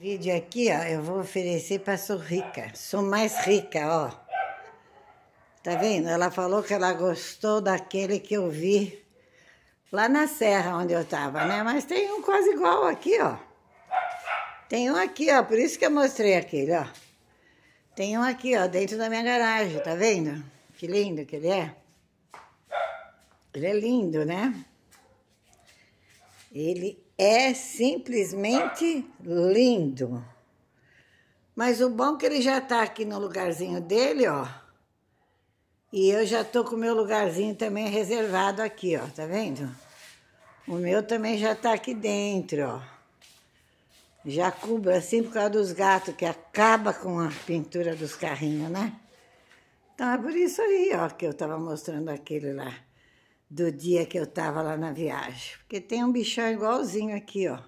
Vídeo aqui, ó, eu vou oferecer para sou rica. Sou mais rica, ó. Tá vendo? Ela falou que ela gostou daquele que eu vi lá na serra onde eu tava, né? Mas tem um quase igual aqui, ó. Tem um aqui, ó, por isso que eu mostrei aquele, ó. Tem um aqui, ó, dentro da minha garagem, tá vendo? Que lindo que ele é. Ele é lindo, né? Ele é simplesmente lindo. Mas o bom é que ele já tá aqui no lugarzinho dele, ó. E eu já tô com o meu lugarzinho também reservado aqui, ó. Tá vendo? O meu também já tá aqui dentro, ó. Já cubra assim por causa dos gatos, que acaba com a pintura dos carrinhos, né? Então é por isso aí, ó, que eu tava mostrando aquele lá do dia que eu estava lá na viagem. Porque tem um bichão igualzinho aqui, ó.